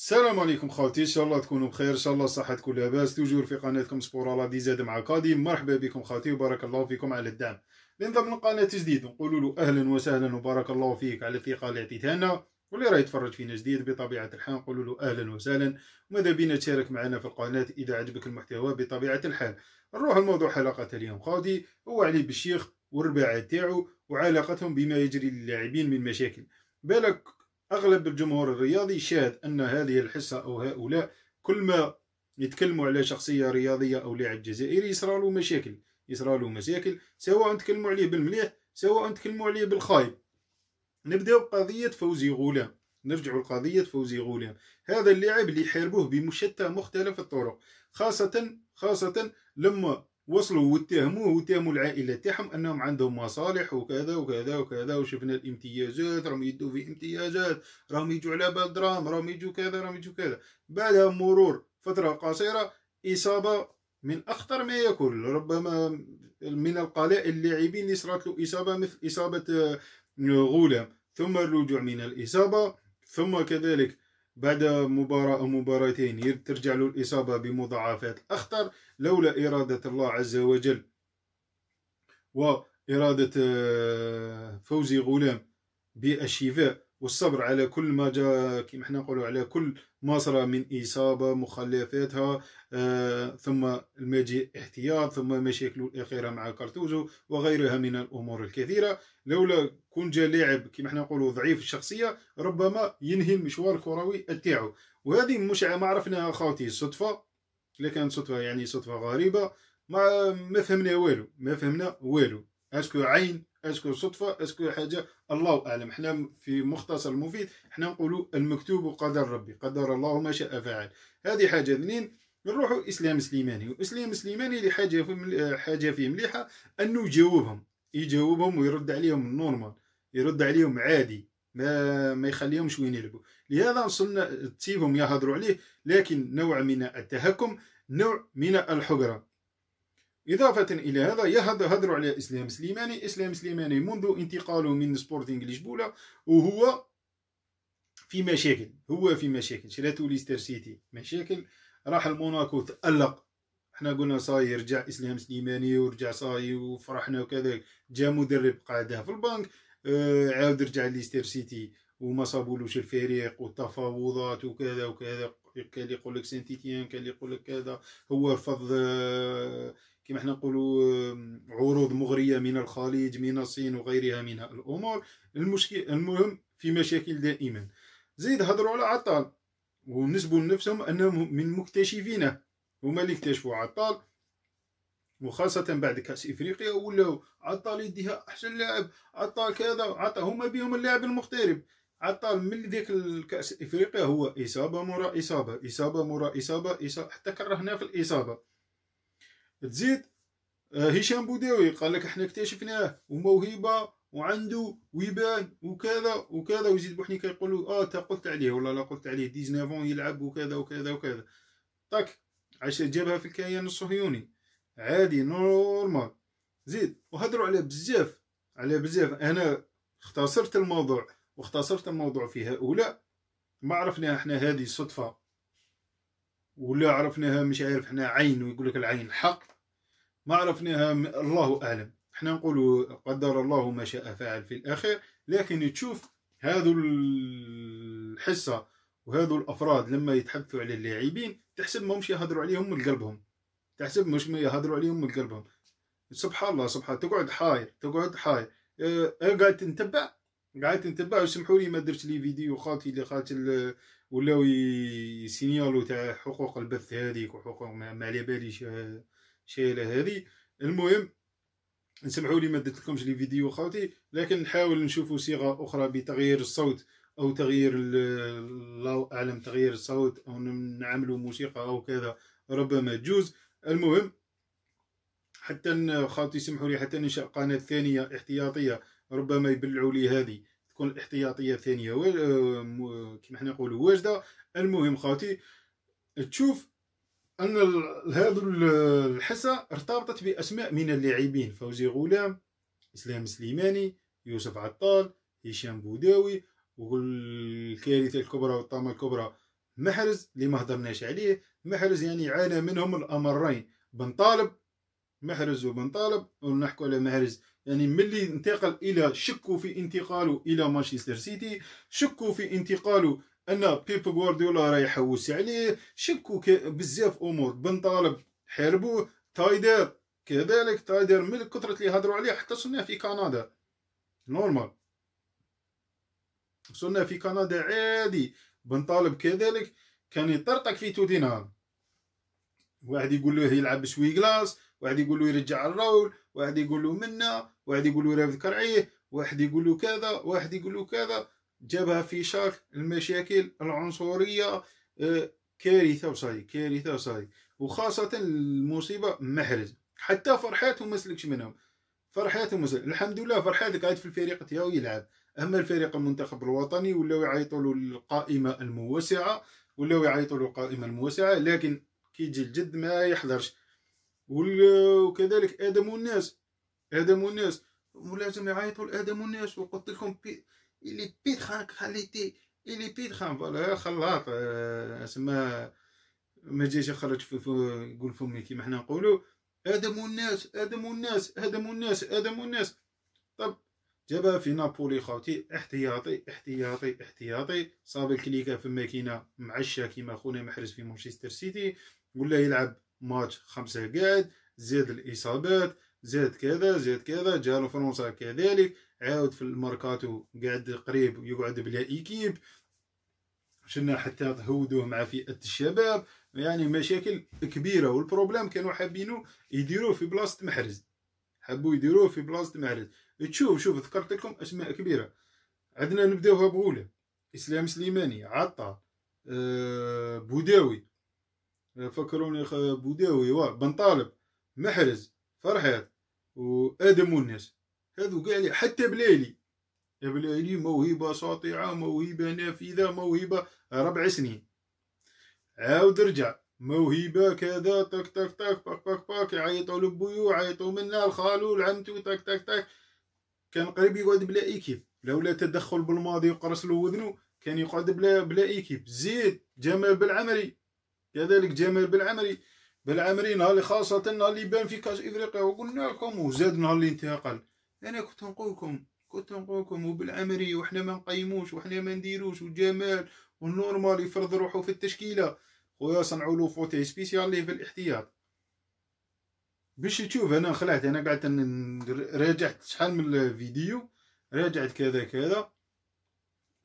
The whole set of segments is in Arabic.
السلام عليكم خالتي ان شاء الله تكونوا بخير ان شاء الله صحتكم لاباس توجور في قناتكم سبورالا على دي زاد مع كادي مرحبا بكم خالتي وبارك الله فيكم على الدعم لنضم القناه جديد نقول له اهلا وسهلا وبارك الله فيك على الثقه اللي عطيتها لنا واللي راه يتفرج فينا جديد بطبيعه الحال نقول له اهلا وسهلا وماذا بينا تشارك معنا في القناه اذا عجبك المحتوى بطبيعه الحال نروح لموضوع حلقه اليوم خالتي هو علي بالشيخ والرباعه تاعو وعلاقتهم بما يجري للاعبين من مشاكل بالك أغلب الجمهور الرياضي شاهد أن هذه الحصة أو هؤلاء كل ما يتكلموا على شخصية رياضية أو لاعب جزائري يصرالو له مشاكل يصرالو له مشاكل سواء نتكلموا عليه بالمليح سواء نتكلموا عليه بالخايب نبداو بقضية فوزي غولان نرجعوا لقضية فوزي غولان هذا اللاعب اللي يحاربوه بمشتى مختلف الطرق خاصة خاصة لما وصلوا واتهموه واتهموا العائله تاعهم انهم عندهم مصالح وكذا وكذا وكذا وشفنا الامتيازات راهم يدوا في امتيازات راهم يجوا على بال درام راهم يجوا كذا راهم يجوا كذا بعدها مرور فتره قصيره اصابه من اخطر ما يكون ربما من القلائل اللاعبين اللي صرات له اصابه مثل اصابه آه، غلام ثم الرجوع من الاصابه ثم كذلك بعد مباراة أو مباراتين ترجع له الإصابة بمضاعفات أخطر لولا إرادة الله عز وجل وإرادة آه، فوزي غلام بالشفاء والصبر على كل ما جاء كما حنا نقولوا على كل ما صرى من إصابة مخلفاتها آه ثم المجيء احتياط ثم مشاكله الأخيرة مع كارتوزو وغيرها من الأمور الكثيرة لولا كون جا لاعب كما حنا نقولوا ضعيف الشخصية ربما ينهي المشوار الكروي تاعو وهذه مشعة ما عرفناها خاوتي صدفة اللي كانت صدفة يعني صدفة غريبة ما ما فهمنا والو ما فهمنا والو اسكو عين اسكو صدفه اسكو حاجه الله اعلم حنا في مختصر مفيد حنا نقولوا المكتوب قدر ربي قدر الله ما شاء فعل هذه حاجه اثنين نروحوا اسلام سليماني واسلام سليماني اللي حاجه فيه حاجه فيه مليحه انه يجاوبهم يجاوبهم ويرد عليهم نورمال يرد عليهم عادي ما ما يخليهمش وين يلعبوا لهذا وصلنا تسيبهم يهضروا عليه لكن نوع من التهكم نوع من الحقره إضافة إلى هذا يهد هدر على إسلام سليماني إسلام سليماني منذ انتقاله من سبورتينغ لشبولة وهو في مشاكل هو في مشاكل شراتو ليستر سيتي مشاكل راح الموناكو تألق احنا قلنا صاي رجع اسلام سليماني ورجع صاي وفرحنا وكذا جا مدرب قعده في البنك اه عاود رجع ليستر سيتي وما صابولوش الفريق والتفاوضات وكذا وكذا كان يقول لك سنتيتيان كان يقول لك كذا هو رفض اه كما حنا نقولوا عروض مغريه من الخليج من الصين وغيرها من الامور المشكل المهم في مشاكل دائما زيد هضروا على عطال ونسبوا لنفسهم انهم من مكتشفينه هما اللي اكتشفوا عطال وخاصة بعد كأس إفريقيا ولاو عطال يديها أحسن لاعب عطال كذا عطا هما بيهم اللاعب المغترب عطال من ذيك الكأس إفريقيا هو إصابة مرا إصابة إصابة مرا إصابة, إصابة حتى كرهنا في الإصابة تزيد آه، هشام بوداوي قال لك احنا اكتشفناه وموهبه وعنده ويبان وكذا وكذا ويزيد بوحني كيقول له اه انت قلت عليه ولا لا قلت عليه 19 يلعب وكذا وكذا وكذا طاك طيب، عاش جابها في الكيان الصهيوني عادي نورمال زيد وهضروا على بزاف على بزاف انا اختصرت الموضوع واختصرت الموضوع في هؤلاء ما عرفنا احنا هذه صدفه ولا عرفناها مش عارف حنا عين ويقول لك العين حق ما عرفناها الله اعلم حنا نقول قدر الله ما شاء فعل في الاخر لكن تشوف هذو الحصه وهذو الافراد لما يتحدثوا على اللاعبين تحسب مش يهضروا عليهم من قلبهم تحسب مش ما يهضروا عليهم من قلبهم سبحان الله سبحان تقعد حاير تقعد حاير آه، آه، قاعد تنتبع قعدت نتبع وسمحوا لي ما درت لي فيديو خاطي اللي خاطر ولاو يسينيالو تاع حقوق البث هذيك وحقوق ما على بالي شايله هذه المهم نسمحوا لي ما درت لكمش لي فيديو خالتي لكن نحاول نشوفوا صيغه اخرى بتغيير الصوت او تغيير الله اعلم تغيير الصوت او نعملوا موسيقى او كذا ربما تجوز المهم حتى خالتي سمحوا لي حتى ننشا قناه ثانيه احتياطيه ربما يبلعوا لي هذه تكون الاحتياطيه الثانيه آه، و... كما حنا نقولوا واجده المهم خاوتي تشوف ان هذا الحصه ارتبطت باسماء من اللاعبين فوزي غلام اسلام سليماني يوسف عطال هشام بوداوي والكارثه الكبرى والطامه الكبرى محرز اللي ما هضرناش عليه محرز يعني عانى منهم الامرين بن طالب محرز وبن طالب ونحكوا على محرز يعني ملي انتقل الى شكوا في انتقاله الى مانشستر سيتي شكوا في انتقاله ان بيب غوارديولا راه يحوس عليه شكوا بزاف امور بن طالب حاربوه تايدر كذلك تايدر من كثرة اللي هضروا عليه حتى صرنا في كندا نورمال وصلنا في كندا عادي بن طالب كذلك كان يطرطق في توتنهام واحد يقول له يلعب بشوي كلاس واحد يقول له يرجع الرول واحد يقول له منا واحد يقول له رافد كرعيه واحد يقول له كذا واحد يقول له كذا جابها في شاك المشاكل العنصريه آه، كارثه وصاي كارثه وصاي وخاصه المصيبه محرز حتى فرحات وما سلكش منهم فرحات وما سلك. الحمد لله فرحات قاعد في الفريق تاعو يلعب اما الفريق المنتخب الوطني ولاو يعيطوا له القائمه الموسعه ولاو يعيطوا له القائمه الموسعه لكن كي يجي الجد ما يحضرش وكذلك ادم والناس ادم الناس ولازم يعيطوا لادم الناس وقلت لكم بي اللي بيتخان كاليتي اللي خان فوالا خلاط اسمها ما جيش يخرج في يقول فمي كيما حنا نقولوا ادم الناس ادم الناس ادم الناس ادم الناس طب جابها في نابولي خوتي احتياطي احتياطي احتياطي صاب الكليكه في الماكينه معشه كيما خونا محرز في مانشستر سيتي ولا يلعب ماتش خمسه قاعد زاد الاصابات زاد كذا زاد كذا جاله فرنسا كذلك عاود في الماركاتو قاعد قريب يقعد بلا ايكيب شنا حتى هودوه مع فئه الشباب يعني مشاكل كبيره والبروبلام كانوا حابينو يديروه في بلاصه محرز حبوا يديروه في بلاصه محرز تشوف شوف ذكرت لكم اسماء كبيره عندنا نبداوها بغوله اسلام سليماني عطا أه بوداوي آه، فكروني آه، بوداوي بن طالب محرز فرحات وادم والناس هذو لي حتى بلالي بلالي موهبه ساطعه موهبه نافذه موهبه ربع سنين عاود رجع موهبه كذا تك تك تك باك باك باك يعيطوا لبويو يعيطوا منا الخالو العمتو تك تك تك كان قريب يقعد بلا ايكيب لولا تدخل بالماضي وقرص له وذنو كان يقعد بلا بلا ايكيب زيد جمال بالعمري كذلك جمال بالعمري بالعمري نهار خاصة نهار اللي بان في كاس افريقيا وقلنا لكم وزاد نهار اللي انتقل انا كنت نقولكم كنت نقولكم وبالعمري وحنا ما نقيموش وحنا ما نديروش وجمال والنورمال يفرض روحو في التشكيله خويا صنعوا له فوتي سبيسيال ليه في الاحتياط باش تشوف انا خلعت انا قعدت راجعت شحال من الفيديو راجعت كذا كذا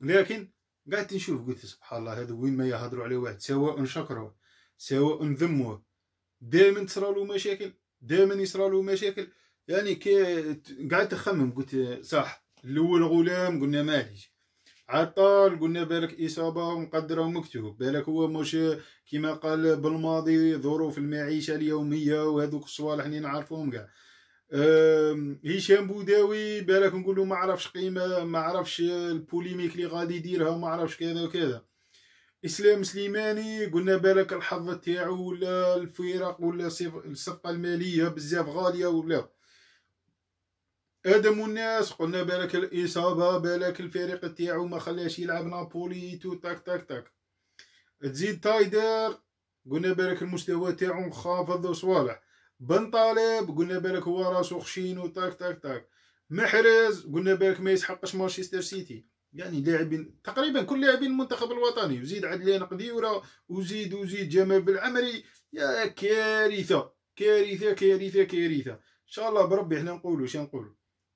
لكن قعدت نشوف قلت سبحان الله هذا وين ما يهضروا عليه واحد سواء نشكروه سواء نذموه دائما تصرالو مشاكل دائما يصرالو مشاكل يعني كي قعدت اخمم قلت صح الاول غلام قلنا ماليش عطال قلنا بالك اصابه مقدره ومكتوب بالك هو مش كما قال بالماضي ظروف المعيشه اليوميه وهذوك الصوالح اللي نعرفوهم كاع هشام بوداوي بالك نقولوا ما عرفش قيمه ما عرفش البوليميك اللي غادي يديرها ما عرفش كذا وكذا اسلام سليماني قلنا بالك الحظ تاعو ولا الفرق ولا الصفقه الماليه بزاف غاليه ولا ادم الناس قلنا بالك الاصابه بالك الفريق تاعو ما خلاش يلعب نابولي تو تاك تاك تاك تزيد تايدر قلنا بالك المستوى تاعو خافض وصوالح بن طالب قلنا بالك هو راسو خشين وتاك تاك تاك محرز قلنا بالك ما يسحقش مانشستر سيتي يعني لاعبين تقريبا كل لاعبين المنتخب الوطني وزيد عدلان قديوره وزيد وزيد جمال بالعمري يا كارثه كارثه كارثه كارثه ان شاء الله بربي احنا نقولوا شنو نقولوا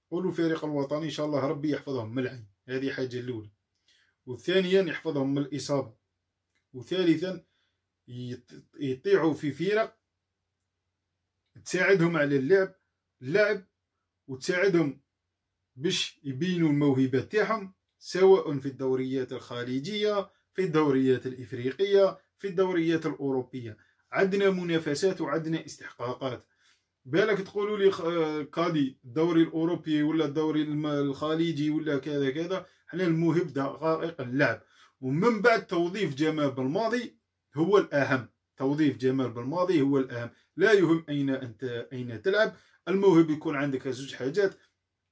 نقولوا الفريق الوطني ان شاء الله ربي يحفظهم من العين هذه حاجه الاولى وثانيا يحفظهم من الاصابه وثالثا يطيعوا في فرق تساعدهم على اللعب اللعب وتساعدهم باش يبينوا الموهبه تاعهم سواء في الدوريات الخليجية في الدوريات الإفريقية في الدوريات الأوروبية عندنا منافسات وعندنا استحقاقات بالك تقولوا لي كادي الدوري الأوروبي ولا الدوري الخليجي ولا كذا كذا حنا المهم دقائق اللعب ومن بعد توظيف جمال بالماضي هو الأهم توظيف جمال بالماضي هو الأهم لا يهم أين أنت أين تلعب الموهب يكون عندك زوج حاجات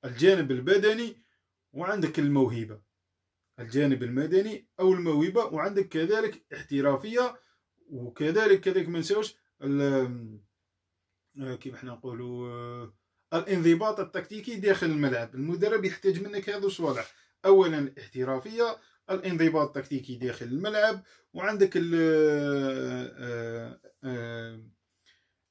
الجانب البدني وعندك الموهبة الجانب المدني أو الموهبة وعندك كذلك احترافية وكذلك كذلك ما نساوش آه، كيف حنا نقولوا آه، الانضباط التكتيكي داخل الملعب المدرب يحتاج منك هذا الصوالح اولا الاحترافيه الانضباط التكتيكي داخل الملعب وعندك آه،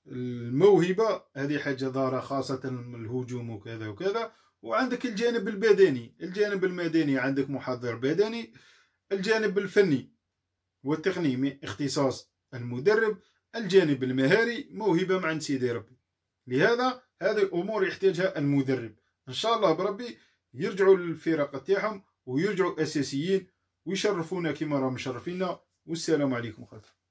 الموهبه هذه حاجه ضاره خاصه الهجوم وكذا وكذا وعندك الجانب البدني الجانب المدني عندك محضر بدني الجانب الفني والتقني من اختصاص المدرب الجانب المهاري موهبة مع سيدي ربي لهذا هذه الأمور يحتاجها المدرب إن شاء الله بربي يرجعوا للفرق تاعهم ويرجعوا أساسيين ويشرفونا كما راهم مشرفينا والسلام عليكم خاطر